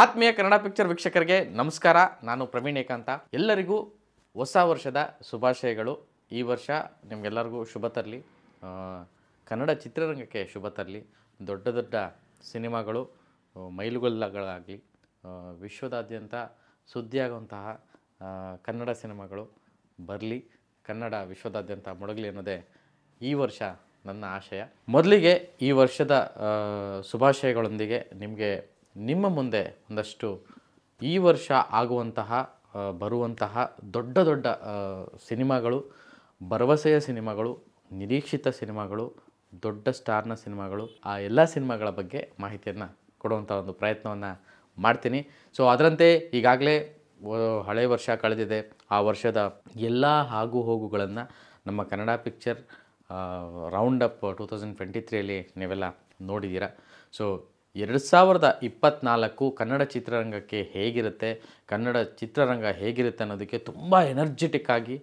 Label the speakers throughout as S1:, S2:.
S1: ಆತ್ಮೀಯ ಕನ್ನಡ ಪಿಕ್ಚರ್ ವೀಕ್ಷಕರಿಗೆ ನಮಸ್ಕಾರ ನಾನು ಪ್ರವೀಣ್ ಏಕಾಂತ ಎಲ್ಲರಿಗೂ ಹೊಸ ವರ್ಷದ ಶುಭಾಶಯಗಳು ಈ ವರ್ಷ ನಿಮಗೆಲ್ಲರಿಗೂ ಶುಭ ತರಲಿ ಕನ್ನಡ ಚಿತ್ರರಂಗಕ್ಕೆ ಶುಭ ತರಲಿ ದೊಡ್ಡ ದೊಡ್ಡ ಸಿನಿಮಾಗಳು ಮೈಲುಗಲ್ಲಗಳಾಗಲಿ ವಿಶ್ವದಾದ್ಯಂತ ಸುದ್ದಿಯಾಗುವಂತಹ ಕನ್ನಡ ಸಿನಿಮಾಗಳು ಬರಲಿ ಕನ್ನಡ ವಿಶ್ವದಾದ್ಯಂತ ಮೊಳಗಲಿ ಅನ್ನೋದೇ ಈ ವರ್ಷ ನನ್ನ ಆಶಯ ಮೊದಲಿಗೆ ಈ ವರ್ಷದ ಶುಭಾಶಯಗಳೊಂದಿಗೆ ನಿಮಗೆ ನಿಮ್ಮ ಮುಂದೆ ಒಂದಷ್ಟು ಈ ವರ್ಷ ಆಗುವಂತಹ ಬರುವಂತಹ ದೊಡ್ಡ ದೊಡ್ಡ ಸಿನಿಮಾಗಳು ಭರವಸೆಯ ಸಿನಿಮಾಗಳು ನಿರೀಕ್ಷಿತ ಸಿನಿಮಾಗಳು ದೊಡ್ಡ ಸ್ಟಾರ್ನ ಸಿನಿಮಾಗಳು ಆ ಎಲ್ಲ ಸಿನಿಮಾಗಳ ಬಗ್ಗೆ ಮಾಹಿತಿಯನ್ನು ಕೊಡುವಂಥ ಒಂದು ಪ್ರಯತ್ನವನ್ನು ಮಾಡ್ತೀನಿ ಸೊ ಅದರಂತೆ ಈಗಾಗಲೇ ಹಳೆ ವರ್ಷ ಕಳೆದಿದೆ ಆ ವರ್ಷದ ಎಲ್ಲ ಆಗು ಹೋಗುಗಳನ್ನು ನಮ್ಮ Kannada picture round up two thousand twenty ತ್ರೀಯಲ್ಲಿ ನೀವೆಲ್ಲ ನೋಡಿದ್ದೀರಾ ಸೊ ಎರಡು ಸಾವಿರದ ಇಪ್ಪತ್ತ್ನಾಲ್ಕು ಕನ್ನಡ ಚಿತ್ರರಂಗಕ್ಕೆ ಹೇಗಿರುತ್ತೆ ಕನ್ನಡ ಚಿತ್ರರಂಗ ಹೇಗಿರುತ್ತೆ ಅನ್ನೋದಕ್ಕೆ ತುಂಬ ಎನರ್ಜೆಟಿಕ್ ಆಗಿ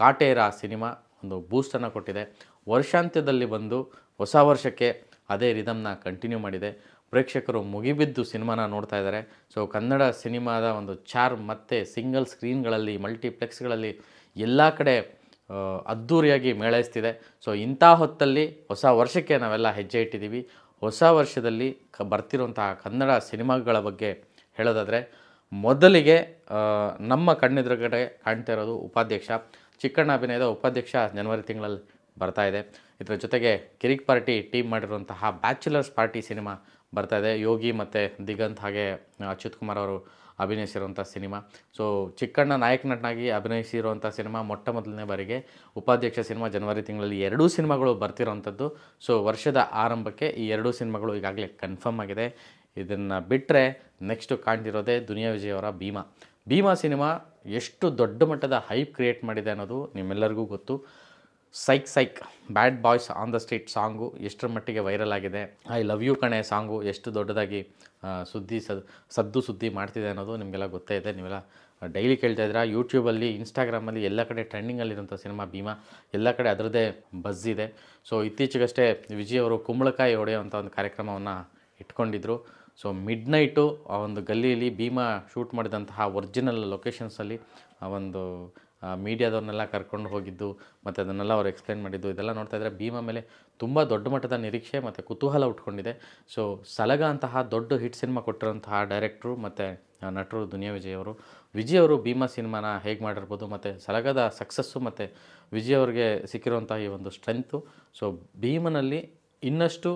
S1: ಕಾಟೇರ ಸಿನಿಮಾ ಒಂದು ಬೂಸ್ಟನ್ನು ಕೊಟ್ಟಿದೆ ವರ್ಷಾಂತ್ಯದಲ್ಲಿ ಬಂದು ಹೊಸ ವರ್ಷಕ್ಕೆ ಅದೇ ರಿದಮ್ನ ಕಂಟಿನ್ಯೂ ಮಾಡಿದೆ ಪ್ರೇಕ್ಷಕರು ಮುಗಿಬಿದ್ದು ಸಿನಿಮಾನ ನೋಡ್ತಾ ಇದ್ದಾರೆ ಸೊ ಕನ್ನಡ ಸಿನಿಮಾದ ಒಂದು ಚಾರ್ ಮತ್ತು ಸಿಂಗಲ್ ಸ್ಕ್ರೀನ್ಗಳಲ್ಲಿ ಮಲ್ಟಿಪ್ಲೆಕ್ಸ್ಗಳಲ್ಲಿ ಎಲ್ಲ ಕಡೆ ಅದ್ಧೂರಿಯಾಗಿ ಮೇಳೈಸ್ತಿದೆ ಸೊ ಇಂಥ ಹೊತ್ತಲ್ಲಿ ಹೊಸ ವರ್ಷಕ್ಕೆ ನಾವೆಲ್ಲ ಹೆಜ್ಜೆ ಇಟ್ಟಿದ್ದೀವಿ ಹೊಸ ವರ್ಷದಲ್ಲಿ ಕ ಬರ್ತಿರುವಂತಹ ಕನ್ನಡ ಸಿನಿಮಾಗಳ ಬಗ್ಗೆ ಹೇಳೋದಾದರೆ ಮೊದಲಿಗೆ ನಮ್ಮ ಕಣ್ಣೆದುರುಗಡೆ ಕಾಣ್ತಾ ಇರೋದು ಉಪಾಧ್ಯಕ್ಷ ಚಿಕ್ಕಣ್ಣ ಅಭಿನಯದ ಉಪಾಧ್ಯಕ್ಷ ಜನವರಿ ತಿಂಗಳಲ್ಲಿ ಬರ್ತಾ ಇದೆ ಇದರ ಜೊತೆಗೆ ಕಿರಿಕ್ ಪಾರ್ಟಿ ಟೀಮ್ ಮಾಡಿರುವಂತಹ ಬ್ಯಾಚುಲರ್ಸ್ ಪಾರ್ಟಿ ಸಿನಿಮಾ ಬರ್ತಾ ಇದೆ ಯೋಗಿ ಮತ್ತು ದಿಗಂತ್ ಹಾಗೆ ಅಚ್ಯುತ್ ಕುಮಾರ್ ಅವರು ಅಭಿನಯಿಸಿರುವಂಥ ಸಿನಿಮಾ ಸೊ ಚಿಕ್ಕಣ್ಣ ನಾಯಕ ನಟನಾಗಿ ಅಭಿನಯಿಸಿರುವಂಥ ಸಿನಿಮಾ ಮೊಟ್ಟ ಮೊದಲನೇ ಬಾರಿಗೆ ಉಪಾಧ್ಯಕ್ಷ ಸಿನಿಮಾ ಜನವರಿ ತಿಂಗಳಲ್ಲಿ ಎರಡೂ ಸಿನಿಮಾಗಳು ಬರ್ತಿರೋವಂಥದ್ದು ಸೊ ವರ್ಷದ ಆರಂಭಕ್ಕೆ ಈ ಎರಡೂ ಸಿನಿಮಾಗಳು ಈಗಾಗಲೇ ಕನ್ಫರ್ಮ್ ಆಗಿದೆ ಇದನ್ನು ಬಿಟ್ಟರೆ ನೆಕ್ಸ್ಟು ಕಾಣ್ತಿರೋದೇ ದುನಿಯಾ ವಿಜಯ್ ಅವರ ಭೀಮಾ ಭೀಮಾ ಸಿನಿಮಾ ಎಷ್ಟು ದೊಡ್ಡ ಮಟ್ಟದ ಹೈಪ್ ಕ್ರಿಯೇಟ್ ಮಾಡಿದೆ ಅನ್ನೋದು ನಿಮ್ಮೆಲ್ಲರಿಗೂ ಗೊತ್ತು psych psych bad boys on the street song ಎಷ್ಟರ ಮಟ್ಟಿಗೆ ವೈರಲ್ ಆಗಿದೆ ಐ ಲವ್ ಯು ಕಣೆ ಸಾಂಗು ಎಷ್ಟು ದೊಡ್ಡದಾಗಿ ಸುದ್ದಿ ಸದ್ದು ಸುದ್ದಿ ಮಾಡ್ತಿದೆ ಅನ್ನೋದು ನಿಮಗೆಲ್ಲ ಗೊತ್ತೇ ಇದೆ ನೀವೆಲ್ಲ ಡೈಲಿ ಕೇಳ್ತಾ ಇದ್ದೀರಾ ಯೂಟ್ಯೂಬಲ್ಲಿ ಇನ್ಸ್ಟಾಗ್ರಾಮಲ್ಲಿ ಎಲ್ಲ ಕಡೆ ಟ್ರೆಂಡಿಂಗಲ್ಲಿರುವಂಥ ಸಿನಿಮಾ ಭೀಮಾ ಎಲ್ಲ ಕಡೆ ಅದರದ್ದೇ ಬಜ್ ಇದೆ ಸೊ ಇತ್ತೀಚೆಗಷ್ಟೇ ವಿಜಯ್ ಅವರು ಕುಂಬಳಕಾಯಿ ಹೊಡೆಯುವಂಥ ಒಂದು ಕಾರ್ಯಕ್ರಮವನ್ನು ಇಟ್ಕೊಂಡಿದ್ರು ಸೊ ಮಿಡ್ ನೈಟು ಆ ಒಂದು ಗಲ್ಲಿಯಲ್ಲಿ ಭೀಮಾ ಶೂಟ್ ಮಾಡಿದಂತಹ ಒರಿಜಿನಲ್ ಲೊಕೇಶನ್ಸಲ್ಲಿ ಆ ಒಂದು ಮೀಡಿಯಾದವ್ರನ್ನೆಲ್ಲ ಕರ್ಕೊಂಡು ಹೋಗಿದ್ದು ಮತ್ತು ಅದನ್ನೆಲ್ಲ ಅವ್ರು ಎಕ್ಸ್ಪ್ಲೈನ್ ಮಾಡಿದ್ದು ಇದೆಲ್ಲ ನೋಡ್ತಾ ಇದ್ದರೆ ಭೀಮಾ ಮೇಲೆ ತುಂಬ ದೊಡ್ಡ ಮಟ್ಟದ ನಿರೀಕ್ಷೆ ಮತ್ತು ಕುತೂಹಲ ಉಟ್ಕೊಂಡಿದೆ ಸೊ ಸಲಗ ಅಂತಹ ದೊಡ್ಡ ಹಿಟ್ ಸಿನಿಮಾ ಕೊಟ್ಟಿರೋಂತಹ ಡೈರೆಕ್ಟ್ರು ಮತ್ತು ನಟರು ದುನಿಯಾ ವಿಜಯ್ ಅವರು ವಿಜಯ್ ಅವರು ಭೀಮಾ ಸಿನಿಮಾನ ಹೇಗೆ ಮಾಡಿರ್ಬೋದು ಮತ್ತು ಸಲಗದ ಸಕ್ಸಸ್ಸು ಮತ್ತು ವಿಜಯ್ ಅವ್ರಿಗೆ ಸಿಕ್ಕಿರುವಂಥ ಈ ಒಂದು ಸ್ಟ್ರೆಂತು ಸೊ ಭೀಮನಲ್ಲಿ ಇನ್ನಷ್ಟು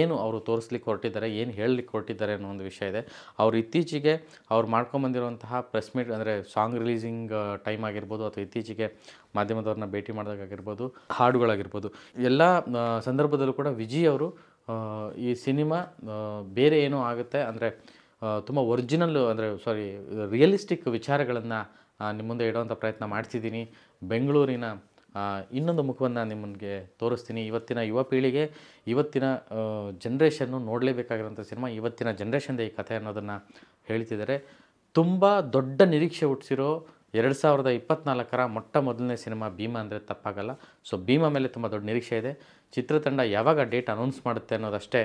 S1: ಏನು ಅವರು ತೋರಿಸ್ಲಿಕ್ಕೆ ಹೊರಟಿದ್ದಾರೆ ಏನು ಹೇಳಲಿಕ್ಕೆ ಹೊರಟಿದ್ದಾರೆ ಅನ್ನೋ ಒಂದು ವಿಷಯ ಇದೆ ಅವ್ರು ಇತ್ತೀಚೆಗೆ ಅವ್ರು ಮಾಡ್ಕೊಂಬಂದಿರುವಂತಹ ಪ್ರೆಸ್ ಮೀಟ್ ಅಂದರೆ ಸಾಂಗ್ ರಿಲೀಸಿಂಗ್ ಟೈಮ್ ಆಗಿರ್ಬೋದು ಅಥವಾ ಇತ್ತೀಚೆಗೆ ಮಾಧ್ಯಮದವ್ರನ್ನ ಭೇಟಿ ಮಾಡಿದಾಗಿರ್ಬೋದು ಹಾಡುಗಳಾಗಿರ್ಬೋದು ಎಲ್ಲ ಸಂದರ್ಭದಲ್ಲೂ ಕೂಡ ವಿಜಿ ಅವರು ಈ ಸಿನಿಮಾ ಬೇರೆ ಏನೂ ಆಗುತ್ತೆ ಅಂದರೆ ತುಂಬ ಒರಿಜಿನಲ್ಲು ಅಂದರೆ ಸಾರಿ ರಿಯಲಿಸ್ಟಿಕ್ ವಿಚಾರಗಳನ್ನು ನಿಮ್ಮ ಮುಂದೆ ಇಡುವಂಥ ಪ್ರಯತ್ನ ಮಾಡ್ತಿದ್ದೀನಿ ಬೆಂಗಳೂರಿನ ಇನ್ನೊಂದು ಮುಖವನ್ನು ನಿಮಗೆ ತೋರಿಸ್ತೀನಿ ಇವತ್ತಿನ ಯುವ ಪೀಳಿಗೆ ಇವತ್ತಿನ ಜನ್ರೇಷನ್ನು ನೋಡಲೇಬೇಕಾಗಿರೋಂಥ ಸಿನಿಮಾ ಇವತ್ತಿನ ಜನ್ರೇಷನ್ದೇ ಈ ಕಥೆ ಅನ್ನೋದನ್ನು ಹೇಳ್ತಿದ್ದಾರೆ ತುಂಬ ದೊಡ್ಡ ನಿರೀಕ್ಷೆ ಹುಟ್ಟಿಸಿರೋ ಎರಡು ಸಾವಿರದ ಇಪ್ಪತ್ನಾಲ್ಕರ ಮೊಟ್ಟ ಮೊದಲನೇ ಸಿನಿಮಾ ಭೀಮಾ ಅಂದರೆ ತಪ್ಪಾಗಲ್ಲ ಸೊ ಭೀಮಾ ಮೇಲೆ ತುಂಬ ದೊಡ್ಡ ನಿರೀಕ್ಷೆ ಇದೆ ಚಿತ್ರತಂಡ ಯಾವಾಗ ಡೇಟ್ ಅನೌನ್ಸ್ ಮಾಡುತ್ತೆ ಅನ್ನೋದಷ್ಟೇ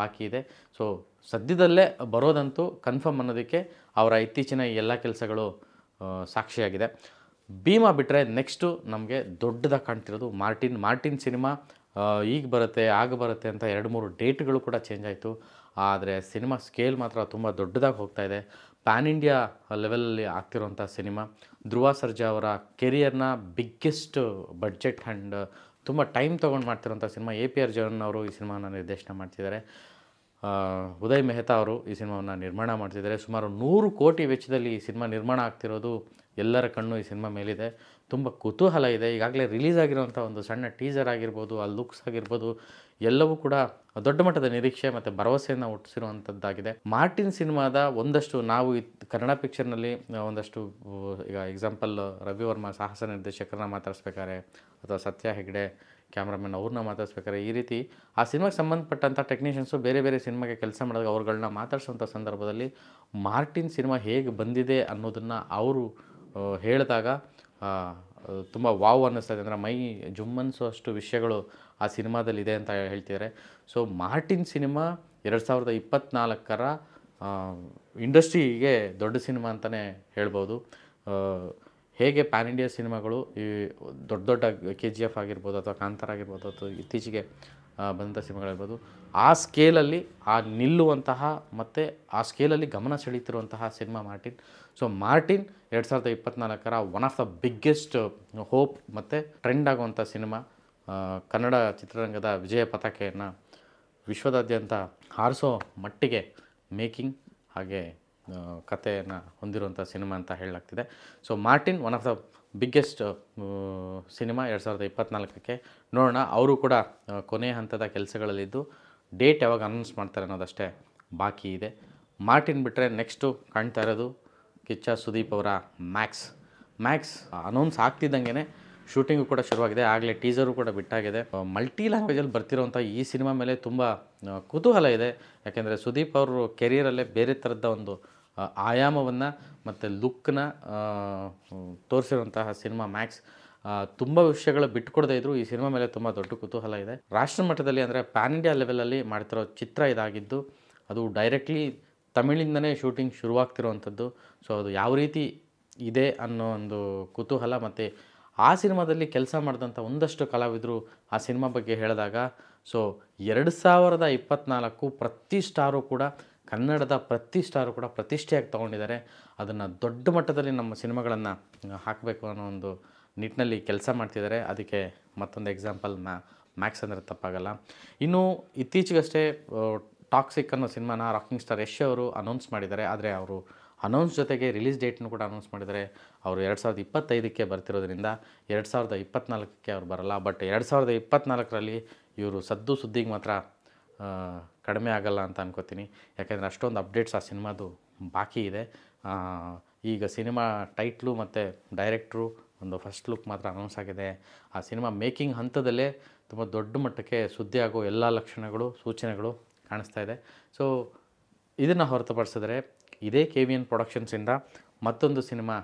S1: ಬಾಕಿ ಇದೆ ಸೊ ಸದ್ಯದಲ್ಲೇ ಬರೋದಂತೂ ಕನ್ಫರ್ಮ್ ಅನ್ನೋದಕ್ಕೆ ಅವರ ಇತ್ತೀಚಿನ ಎಲ್ಲ ಕೆಲಸಗಳು ಸಾಕ್ಷಿಯಾಗಿದೆ ಭೀಮಾ ಬಿಟ್ಟರೆ ನೆಕ್ಸ್ಟು ನಮಗೆ ದೊಡ್ಡದಾಗಿ ಕಾಣ್ತಿರೋದು ಮಾರ್ಟಿನ್ ಮಾರ್ಟಿನ್ ಸಿನಿಮಾ ಈಗ ಬರುತ್ತೆ ಆಗ ಬರುತ್ತೆ ಅಂತ ಎರಡು ಮೂರು ಡೇಟ್ಗಳು ಕೂಡ ಚೇಂಜ್ ಆಯಿತು ಆದರೆ ಸಿನಿಮಾ ಸ್ಕೇಲ್ ಮಾತ್ರ ತುಂಬ ದೊಡ್ಡದಾಗಿ ಹೋಗ್ತಾ ಇದೆ ಪ್ಯಾನ್ ಇಂಡಿಯಾ ಲೆವೆಲಲ್ಲಿ ಆಗ್ತಿರೋಂಥ ಸಿನಿಮಾ ಧ್ರುವ ಸರ್ಜಾ ಅವರ ಕೆರಿಯರ್ನ ಬಿಗ್ಗೆಸ್ಟ್ ಬಡ್ಜೆಟ್ ಆ್ಯಂಡ್ ತುಂಬ ಟೈಮ್ ತೊಗೊಂಡು ಮಾಡ್ತಿರೋಂಥ ಸಿನಿಮಾ ಎ ಪಿ ಆರ್ ಜವನ್ ಅವರು ಈ ಸಿನಿಮಾನ ನಿರ್ದೇಶನ ಮಾಡ್ತಿದ್ದಾರೆ ಉದಯ್ ಮೆಹ್ತಾ ಅವರು ಈ ಸಿನಿಮಾವನ್ನು ನಿರ್ಮಾಣ ಮಾಡ್ತಿದ್ದಾರೆ ಸುಮಾರು ನೂರು ಕೋಟಿ ವೆಚ್ಚದಲ್ಲಿ ಈ ಸಿನಿಮಾ ನಿರ್ಮಾಣ ಆಗ್ತಿರೋದು ಎಲ್ಲರ ಕಣ್ಣು ಈ ಸಿನಿಮಾ ಮೇಲಿದೆ ತುಂಬ ಕುತೂಹಲ ಇದೆ ಈಗಾಗಲೇ ರಿಲೀಸ್ ಆಗಿರುವಂಥ ಒಂದು ಸಣ್ಣ ಟೀಸರ್ ಆಗಿರ್ಬೋದು ಆ ಲುಕ್ಸ್ ಆಗಿರ್ಬೋದು ಎಲ್ಲವೂ ಕೂಡ ದೊಡ್ಡ ಮಟ್ಟದ ನಿರೀಕ್ಷೆ ಮತ್ತು ಭರವಸೆಯನ್ನು ಹುಟ್ಟಿಸಿರುವಂಥದ್ದಾಗಿದೆ ಮಾರ್ಟಿನ್ ಸಿನಿಮಾದ ಒಂದಷ್ಟು ನಾವು ಕನ್ನಡ ಪಿಕ್ಚರ್ನಲ್ಲಿ ಒಂದಷ್ಟು ಈಗ ಎಕ್ಸಾಂಪಲ್ ರವಿ ರವಿವರ್ಮ ಸಾಹಸ ನಿರ್ದೇಶಕರನ್ನ ಮಾತಾಡಿಸ್ಬೇಕಾದ್ರೆ ಅಥವಾ ಸತ್ಯ ಹೆಗ್ಡೆ ಕ್ಯಾಮ್ರಾಮನ್ ಅವ್ರನ್ನ ಮಾತಾಡಿಸ್ಬೇಕಾರೆ ಈ ರೀತಿ ಆ ಸಿನಿಮಾಗೆ ಸಂಬಂಧಪಟ್ಟಂಥ ಟೆಕ್ನಿಷಿಯನ್ಸು ಬೇರೆ ಬೇರೆ ಸಿನಿಮಾಗೆ ಕೆಲಸ ಮಾಡಿದಾಗ ಅವ್ರಗಳನ್ನ ಮಾತಾಡಿಸೋಂಥ ಸಂದರ್ಭದಲ್ಲಿ ಮಾರ್ಟಿನ್ ಸಿನಿಮಾ ಹೇಗೆ ಬಂದಿದೆ ಅನ್ನೋದನ್ನು ಅವರು ಹೇಳಿದಾಗ ತುಂಬ ವಾವ್ ಅನ್ನಿಸ್ತದೆ ಅಂದರೆ ಮೈ ಜುಮ್ಮನ್ಸೋ ವಿಷಯಗಳು ಆ ಸಿನಿಮಾದಲ್ಲಿ ಇದೆ ಅಂತ ಹೇಳ್ತಿದ್ದಾರೆ ಸೊ ಮಾರ್ಟಿನ್ ಸಿನಿಮಾ ಎರಡು ಸಾವಿರದ ಇಪ್ಪತ್ತ್ನಾಲ್ಕರ ಇಂಡಸ್ಟ್ರಿಗೆ ದೊಡ್ಡ ಸಿನಿಮಾ ಅಂತಲೇ ಹೇಳ್ಬೋದು ಹೇಗೆ ಪ್ಯಾನ್ ಇಂಡಿಯಾ ಸಿನಿಮಾಗಳು ಈ ದೊಡ್ಡ ದೊಡ್ಡ ಕೆ ಜಿ ಎಫ್ ಆಗಿರ್ಬೋದು ಅಥವಾ ಕಾಂತಾರ ಆಗಿರ್ಬೋದು ಅಥವಾ ಇತ್ತೀಚೆಗೆ ಬಂದಂಥ ಸಿನಿಮಾಗಳಿರ್ಬೋದು ಆ ಸ್ಕೇಲಲ್ಲಿ ಆ ನಿಲ್ಲುವಂತಹ ಮತ್ತು ಆ ಸ್ಕೇಲಲ್ಲಿ ಗಮನ ಸೆಳೆಯುತ್ತಿರುವಂತಹ ಸಿನಿಮಾ ಮಾರ್ಟಿನ್ ಸೊ ಮಾರ್ಟಿನ್ ಎರಡು ಸಾವಿರದ ಇಪ್ಪತ್ತ್ನಾಲ್ಕರ one of the biggest hope uh, ಮತ್ತು ಟ್ರೆಂಡ್ ಆಗುವಂಥ ಸಿನಿಮಾ ಕನ್ನಡ ಚಿತ್ರರಂಗದ ವಿಜಯ ಪತಾಕೆಯನ್ನು ವಿಶ್ವದಾದ್ಯಂತ ಹಾರಿಸೋ ಮಟ್ಟಿಗೆ ಮೇಕಿಂಗ್ ಹಾಗೆ ಕಥೆಯನ್ನು ಹೊಂದಿರುವಂಥ ಸಿನಿಮಾ ಅಂತ ಹೇಳಲಾಗ್ತಿದೆ so Martin one of the biggest cinema ಎರಡು ಸಾವಿರದ ಇಪ್ಪತ್ತ್ನಾಲ್ಕಕ್ಕೆ ನೋಡೋಣ ಅವರು ಕೂಡ ಕೊನೆಯ ಹಂತದ ಕೆಲಸಗಳಲ್ಲಿದ್ದು ಡೇಟ್ ಯಾವಾಗ ಅನೌನ್ಸ್ ಮಾಡ್ತಾರೆ ಅನ್ನೋದಷ್ಟೇ ಬಾಕಿ ಇದೆ ಮಾರ್ಟಿನ್ ಬಿಟ್ಟರೆ ನೆಕ್ಸ್ಟು ಕಾಣ್ತಾ ಇರೋದು ಕಿಚ್ಚ ಸುದೀಪ್ ಅವರ ಮ್ಯಾಕ್ಸ್ ಮ್ಯಾಕ್ಸ್ ಅನೌನ್ಸ್ ಆಗ್ತಿದ್ದಂಗೆ ಶೂಟಿಂಗು ಕೂಡ ಶುರುವಾಗಿದೆ ಆಗಲೇ ಟೀಸರು ಕೂಡ ಬಿಟ್ಟಾಗಿದೆ ಮಲ್ಟಿ ಲ್ಯಾಂಗ್ವೇಜಲ್ಲಿ ಬರ್ತಿರೋವಂಥ ಈ ಸಿನಿಮಾ ಮೇಲೆ ತುಂಬ ಕುತೂಹಲ ಇದೆ ಯಾಕೆಂದರೆ ಸುದೀಪ್ ಅವರು ಕೆರಿಯರಲ್ಲೇ ಬೇರೆ ಥರದ ಒಂದು ಆಯಾಮವನ್ನು ಮತ್ತು ಲುಕ್ನ ತೋರಿಸಿರುವಂತಹ ಸಿನಿಮಾ ಮ್ಯಾಕ್ಸ್ ತುಂಬ ವಿಷಯಗಳು ಬಿಟ್ಕೊಡದೇ ಇದ್ರು ಈ ಸಿನಿಮಾ ಮೇಲೆ ತುಂಬ ದೊಡ್ಡ ಕುತೂಹಲ ಇದೆ ರಾಷ್ಟ್ರ ಮಟ್ಟದಲ್ಲಿ ಅಂದರೆ ಪ್ಯಾನ್ ಇಂಡಿಯಾ ಲೆವೆಲಲ್ಲಿ ಮಾಡ್ತಿರೋ ಚಿತ್ರ ಇದಾಗಿದ್ದು ಅದು ಡೈರೆಕ್ಟ್ಲಿ ತಮಿಳಿಂದನೇ ಶೂಟಿಂಗ್ ಶುರುವಾಗ್ತಿರುವಂಥದ್ದು ಸೊ ಅದು ಯಾವ ರೀತಿ ಇದೆ ಅನ್ನೋ ಒಂದು ಕುತೂಹಲ ಮತ್ತು ಆ ಸಿನಿಮಾದಲ್ಲಿ ಕೆಲಸ ಮಾಡಿದಂಥ ಒಂದಷ್ಟು ಕಲಾವಿದರು ಆ ಸಿನಿಮಾ ಬಗ್ಗೆ ಹೇಳಿದಾಗ ಸೊ ಎರಡು ಸಾವಿರದ ಇಪ್ಪತ್ನಾಲ್ಕು ಪ್ರತಿ ಸ್ಟಾರು ಕೂಡ ಕನ್ನಡದ ಪ್ರತಿ ಸ್ಟಾರು ಕೂಡ ಪ್ರತಿಷ್ಠೆಯಾಗಿ ತೊಗೊಂಡಿದ್ದಾರೆ ಅದನ್ನು ದೊಡ್ಡ ಮಟ್ಟದಲ್ಲಿ ನಮ್ಮ ಸಿನಿಮಾಗಳನ್ನು ಹಾಕಬೇಕು ಅನ್ನೋ ಒಂದು ನಿಟ್ಟಿನಲ್ಲಿ ಕೆಲಸ ಮಾಡ್ತಿದ್ದಾರೆ ಅದಕ್ಕೆ ಮತ್ತೊಂದು ಎಕ್ಸಾಂಪಲ್ ಮ್ಯಾ ಮ್ಯಾಕ್ಸ್ ಅಂದರೆ ತಪ್ಪಾಗಲ್ಲ ಇನ್ನು ಇತ್ತೀಚೆಗಷ್ಟೇ ಟಾಕ್ಸಿಕ್ ಅನ್ನೋ ಸಿನಿಮಾನ ರಾಕಿಂಗ್ ಸ್ಟಾರ್ ಯಶ್ ಅವರು ಅನೌನ್ಸ್ ಮಾಡಿದ್ದಾರೆ ಆದರೆ ಅವರು ಅನೌನ್ಸ್ ಜೊತೆಗೆ ರಿಲೀಸ್ ಡೇಟ್ನು ಕೂಡ ಅನೌನ್ಸ್ ಮಾಡಿದ್ದಾರೆ ಅವರು ಎರಡು ಸಾವಿರದ ಇಪ್ಪತ್ತೈದಕ್ಕೆ ಬರ್ತಿರೋದ್ರಿಂದ ಎರಡು ಸಾವಿರದ ಇಪ್ಪತ್ತ್ನಾಲ್ಕಕ್ಕೆ ಅವ್ರು ಬರಲ್ಲ ಬಟ್ ಎರಡು ಸಾವಿರದ ಇಪ್ಪತ್ತ್ನಾಲ್ಕರಲ್ಲಿ ಇವರು ಸದ್ದು ಸುದ್ದಿಗೆ ಮಾತ್ರ ಕಡಿಮೆ ಆಗಲ್ಲ ಅಂತ ಅನ್ಕೋತೀನಿ ಯಾಕೆಂದರೆ ಅಷ್ಟೊಂದು ಅಪ್ಡೇಟ್ಸ್ ಆ ಸಿನಿಮಾದು ಬಾಕಿ ಇದೆ ಈಗ ಸಿನಿಮಾ ಟೈಟ್ಲು ಮತ್ತು ಡೈರೆಕ್ಟ್ರು ಒಂದು ಫಸ್ಟ್ ಲುಕ್ ಮಾತ್ರ ಅನೌನ್ಸ್ ಆಗಿದೆ ಆ ಸಿನಿಮಾ ಮೇಕಿಂಗ್ ಹಂತದಲ್ಲೇ ತುಂಬ ದೊಡ್ಡ ಮಟ್ಟಕ್ಕೆ ಸುದ್ದಿ ಆಗೋ ಎಲ್ಲ ಲಕ್ಷಣಗಳು ಸೂಚನೆಗಳು ಕಾಣಿಸ್ತಾ ಇದೆ ಸೊ ಇದನ್ನು ಹೊರತುಪಡಿಸಿದ್ರೆ ಇದೇ ಕೆ ವಿ ಎನ್ ಪ್ರೊಡಕ್ಷನ್ಸಿಂದ ಮತ್ತೊಂದು ಸಿನಿಮಾ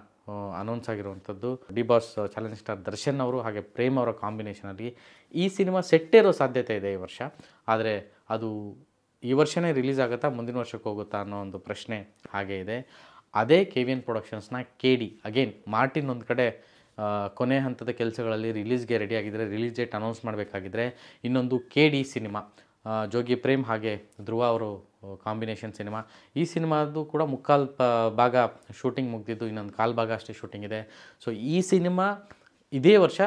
S1: ಅನೌನ್ಸ್ ಆಗಿರುವಂಥದ್ದು D boss challenge star Darshan ಅವರು ಹಾಗೆ ಪ್ರೇಮ್ ಅವರ ಕಾಂಬಿನೇಷನಲ್ಲಿ ಈ ಸಿನಿಮಾ ಸೆಟ್ಟೇರೋ ಸಾಧ್ಯತೆ ಇದೆ ಈ ವರ್ಷ ಆದರೆ ಅದು ಈ ವರ್ಷವೇ ರಿಲೀಸ್ ಆಗುತ್ತಾ ಮುಂದಿನ ವರ್ಷಕ್ಕೆ ಹೋಗುತ್ತಾ ಅನ್ನೋ ಒಂದು ಪ್ರಶ್ನೆ ಹಾಗೆ ಇದೆ ಅದೇ ಕೆ ವಿ ಎನ್ ಪ್ರೊಡಕ್ಷನ್ಸ್ನ ಕೆ ಡಿ ಅಗೇನ್ ಮಾರ್ಟಿನ್ ಒಂದು ಕಡೆ ಕೊನೆ ಹಂತದ ಕೆಲಸಗಳಲ್ಲಿ ರಿಲೀಸ್ಗೆ ರೆಡಿಯಾಗಿದ್ದರೆ ರಿಲೀಸ್ ಡೇಟ್ ಅನೌನ್ಸ್ ಮಾಡಬೇಕಾಗಿದ್ದರೆ ಇನ್ನೊಂದು K D cinema Jogi Prem ಹಾಗೆ ಧ್ರುವ ಅವರು ಕಾಂಬಿನೇಷನ್ ಸಿನಿಮಾ ಈ ಸಿನಿಮಾದು ಕೂಡ ಮುಕ್ಕಾಲು ಭಾಗ ಶೂಟಿಂಗ್ ಮುಗ್ದಿದ್ದು ಇನ್ನೊಂದು ಕಾಲು ಭಾಗ ಅಷ್ಟೇ ಶೂಟಿಂಗ್ ಇದೆ ಸೊ ಈ ಸಿನಿಮಾ ಇದೇ ವರ್ಷ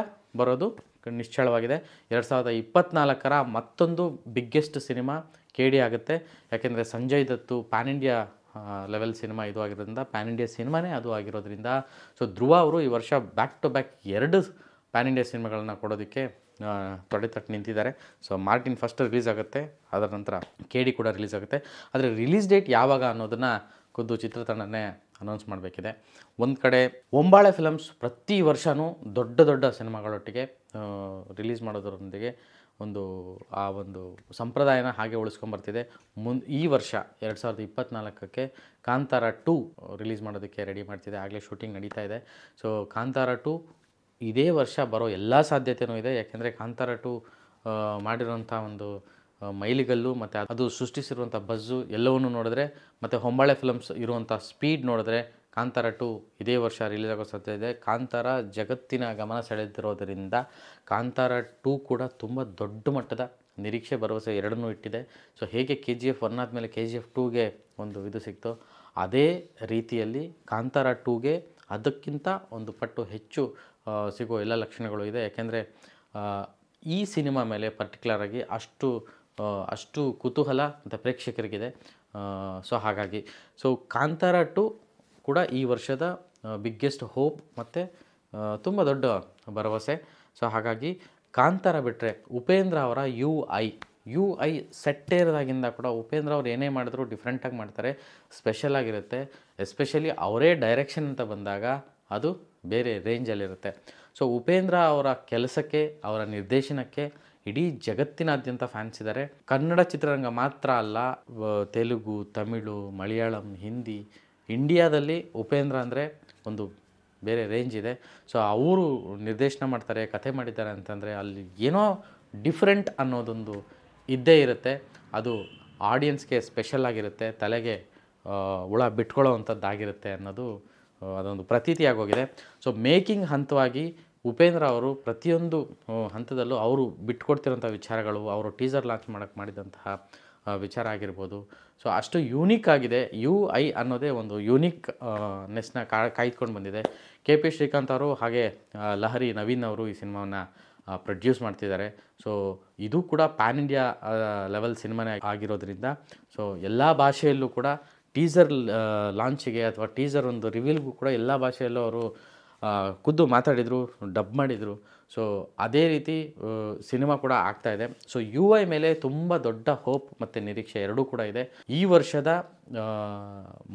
S1: ಬರೋದು ನಿಶ್ಚಳವಾಗಿದೆ ಎರಡು ಸಾವಿರದ ಇಪ್ಪತ್ತ್ನಾಲ್ಕರ ಮತ್ತೊಂದು ಬಿಗ್ಗೆಸ್ಟ್ ಸಿನಿಮಾ ಕೆ ಡಿ ಆಗುತ್ತೆ ಯಾಕೆಂದರೆ ಸಂಜಯ್ ದತ್ತು ಪ್ಯಾನ್ ಇಂಡಿಯಾ ಲೆವೆಲ್ ಸಿನಿಮಾ ಇದು ಆಗಿರೋದ್ರಿಂದ ಪ್ಯಾನ್ ಇಂಡಿಯಾ ಸಿನಿಮಾನೇ ಅದು ಆಗಿರೋದ್ರಿಂದ ಸೊ ಧ್ರುವ ಅವರು ಈ ವರ್ಷ ಬ್ಯಾಕ್ ಟು ಬ್ಯಾಕ್ ಎರಡು ಪ್ಯಾನ್ ಇಂಡಿಯಾ ಸಿನಿಮಾಗಳನ್ನ ಕೊಡೋದಕ್ಕೆ ತೊಡೆ ತಟ್ಟು ನಿಂತಿದ್ದಾರೆ ಸೊ ಮಾರ್ಟಿನ್ ಫಸ್ಟ್ ರಿಲೀಸ್ ಆಗುತ್ತೆ ಅದರ ನಂತರ ಕೆ ಡಿ ಕೂಡ ರಿಲೀಸ್ ಆಗುತ್ತೆ ಆದರೆ ರಿಲೀಸ್ ಡೇಟ್ ಯಾವಾಗ ಅನ್ನೋದನ್ನು ಖುದ್ದು ಚಿತ್ರತಂಡನೇ ಅನೌನ್ಸ್ ಮಾಡಬೇಕಿದೆ ಒಂದು ಕಡೆ ಒಂಬಾಳೆ ಫಿಲಮ್ಸ್ ಪ್ರತಿ ವರ್ಷವೂ ದೊಡ್ಡ ದೊಡ್ಡ ಸಿನಿಮಾಗಳೊಟ್ಟಿಗೆ ರಿಲೀಸ್ ಮಾಡೋದರೊಂದಿಗೆ ಒಂದು ಆ ಒಂದು ಸಂಪ್ರದಾಯನ ಹಾಗೆ ಉಳಿಸ್ಕೊಂಬರ್ತಿದೆ ಮುನ್ ಈ ವರ್ಷ ಎರಡು ಸಾವಿರದ ಇಪ್ಪತ್ತ್ನಾಲ್ಕಕ್ಕೆ ಕಾಂತಾರ ಟು ರಿಲೀಸ್ ಮಾಡೋದಕ್ಕೆ ರೆಡಿ ಮಾಡ್ತಿದೆ ಆಗಲೇ ಶೂಟಿಂಗ್ ನಡೀತಾ ಇದೆ ಸೊ ಕಾಂತಾರ ಟು ಇದೇ ವರ್ಷ ಬರೋ ಎಲ್ಲ ಸಾಧ್ಯತೆಯೂ ಇದೆ ಯಾಕೆಂದರೆ ಕಾಂತಾರ ಟು ಮಾಡಿರುವಂಥ ಒಂದು ಮೈಲಿಗಲ್ಲು ಮತ್ತು ಅದು ಸೃಷ್ಟಿಸಿರುವಂಥ ಬಜ್ಜು ಎಲ್ಲವನ್ನು ನೋಡಿದ್ರೆ ಮತ್ತು ಹೊಂಬಾಳೆ ಫಿಲಮ್ಸ್ ಇರುವಂಥ ಸ್ಪೀಡ್ ನೋಡಿದ್ರೆ ಕಾಂತಾರ ಟು ಇದೇ ವರ್ಷ ರಿಲೀಸ್ ಆಗೋ ಸಾಧ್ಯತೆ ಇದೆ ಕಾಂತಾರ ಜಗತ್ತಿನ ಗಮನ ಸೆಳೆದಿರೋದರಿಂದ ಕಾಂತಾರ ಟೂ ಕೂಡ ತುಂಬ ದೊಡ್ಡ ಮಟ್ಟದ ನಿರೀಕ್ಷೆ ಭರವಸೆ ಎರಡನ್ನೂ ಇಟ್ಟಿದೆ ಸೊ ಹೇಗೆ ಕೆ ಜಿ ಎಫ್ ಒನ್ ಆದಮೇಲೆ ಕೆ ಜಿ ಎಫ್ ಟೂಗೆ ಒಂದು ಇದು ಸಿಕ್ತೋ ಅದೇ ರೀತಿಯಲ್ಲಿ ಕಾಂತಾರ ಟೂಗೆ ಅದಕ್ಕಿಂತ ಒಂದು ಪಟ್ಟು ಹೆಚ್ಚು ಸಿಗೋ ಎಲ್ಲ ಲಕ್ಷಣಗಳು ಇದೆ ಯಾಕೆಂದರೆ ಈ ಸಿನಿಮಾ ಮೇಲೆ ಪರ್ಟಿಕ್ಯುಲರಾಗಿ ಅಷ್ಟು ಅಷ್ಟು ಕುತೂಹಲ ಅಂತ ಪ್ರೇಕ್ಷಕರಿಗಿದೆ ಸೊ ಹಾಗಾಗಿ ಸೊ ಕಾಂತಾರ ಟು ಕೂಡ ಈ ವರ್ಷದ ಬಿಗ್ಗೆಸ್ಟ್ ಹೋಪ್ ಮತ್ತು ತುಂಬ ದೊಡ್ಡ ಭರವಸೆ ಸೊ ಹಾಗಾಗಿ ಕಾಂತಾರ ಬಿಟ್ಟರೆ ಉಪೇಂದ್ರ ಅವರ ಯು ಐ ಯು ಐ ಇರೋದಾಗಿಂದ ಕೂಡ ಉಪೇಂದ್ರ ಅವ್ರು ಏನೇ ಮಾಡಿದ್ರು ಡಿಫ್ರೆಂಟಾಗಿ ಮಾಡ್ತಾರೆ ಸ್ಪೆಷಲ್ ಆಗಿರುತ್ತೆ ಎಸ್ಪೆಷಲಿ ಅವರೇ ಡೈರೆಕ್ಷನ್ ಅಂತ ಬಂದಾಗ ಅದು ಬೇರೆ ರೇಂಜಲ್ಲಿರುತ್ತೆ ಸೊ ಉಪೇಂದ್ರ ಅವರ ಕೆಲಸಕ್ಕೆ ಅವರ ನಿರ್ದೇಶನಕ್ಕೆ ಇಡೀ ಜಗತ್ತಿನಾದ್ಯಂತ ಫ್ಯಾನ್ಸ್ ಇದ್ದಾರೆ ಕನ್ನಡ ಚಿತ್ರರಂಗ ಮಾತ್ರ ಅಲ್ಲ ತೆಲುಗು ತಮಿಳು ಮಲಯಾಳಂ ಹಿಂದಿ ಇಂಡಿಯಾದಲ್ಲಿ ಉಪೇಂದ್ರ ಅಂದರೆ ಒಂದು ಬೇರೆ ರೇಂಜ್ ಇದೆ ಸೊ ಅವರು ನಿರ್ದೇಶನ ಮಾಡ್ತಾರೆ ಕಥೆ ಮಾಡಿದ್ದಾರೆ ಅಂತಂದರೆ ಅಲ್ಲಿ ಏನೋ ಡಿಫ್ರೆಂಟ್ ಅನ್ನೋದೊಂದು ಇದ್ದೇ ಇರುತ್ತೆ ಅದು ಆಡಿಯನ್ಸ್ಗೆ ಸ್ಪೆಷಲ್ ಆಗಿರುತ್ತೆ ತಲೆಗೆ ಹುಳ ಬಿಟ್ಕೊಳ್ಳೋವಂಥದ್ದಾಗಿರುತ್ತೆ ಅನ್ನೋದು ಅದೊಂದು ಹೋಗಿದೆ ಸೊ ಮೇಕಿಂಗ್ ಹಂತವಾಗಿ ಉಪೇಂದ್ರ ಅವರು ಪ್ರತಿಯೊಂದು ಹಂತದಲ್ಲೂ ಅವರು ಬಿಟ್ಕೊಡ್ತಿರೋಂಥ ವಿಚಾರಗಳು ಅವರು ಟೀಸರ್ ಲಾಂಚ್ ಮಾಡೋಕ್ಕೆ ಮಾಡಿದಂತಹ ವಿಚಾರ ಆಗಿರ್ಬೋದು ಸೊ ಅಷ್ಟು ಯೂನಿಕ್ ಆಗಿದೆ ಯು ಐ ಅನ್ನೋದೇ ಒಂದು ಯೂನಿಕ್ ನೆಸ್ನ ಕಾಯ್ದುಕೊಂಡು ಬಂದಿದೆ ಕೆ ಪಿ ಶ್ರೀಕಾಂತ್ ಅವರು ಹಾಗೆ ಲಹರಿ ನವೀನ್ ಅವರು ಈ ಸಿನಿಮಾವನ್ನು ಪ್ರೊಡ್ಯೂಸ್ ಮಾಡ್ತಿದ್ದಾರೆ ಸೊ ಇದು ಕೂಡ ಪ್ಯಾನ್ ಇಂಡಿಯಾ ಲೆವೆಲ್ ಸಿನಿಮಾನೇ ಆಗಿರೋದ್ರಿಂದ ಸೊ ಎಲ್ಲ ಭಾಷೆಯಲ್ಲೂ ಕೂಡ ಟೀಸರ್ ಲಾಂಚಿಗೆ ಅಥವಾ ಟೀಸರ್ ಒಂದು ರಿವೀಲ್ಗೂ ಕೂಡ ಎಲ್ಲ ಭಾಷೆಯಲ್ಲೂ ಅವರು ಖುದ್ದು ಮಾತಾಡಿದರು ಡಬ್ ಮಾಡಿದರು ಸೊ ಅದೇ ರೀತಿ ಸಿನಿಮಾ ಕೂಡ ಆಗ್ತಾ ಇದೆ ಸೊ ಯು ಐ ಮೇಲೆ ತುಂಬ ದೊಡ್ಡ ಹೋಪ್ ಮತ್ತು ನಿರೀಕ್ಷೆ ಎರಡೂ ಕೂಡ ಇದೆ ಈ ವರ್ಷದ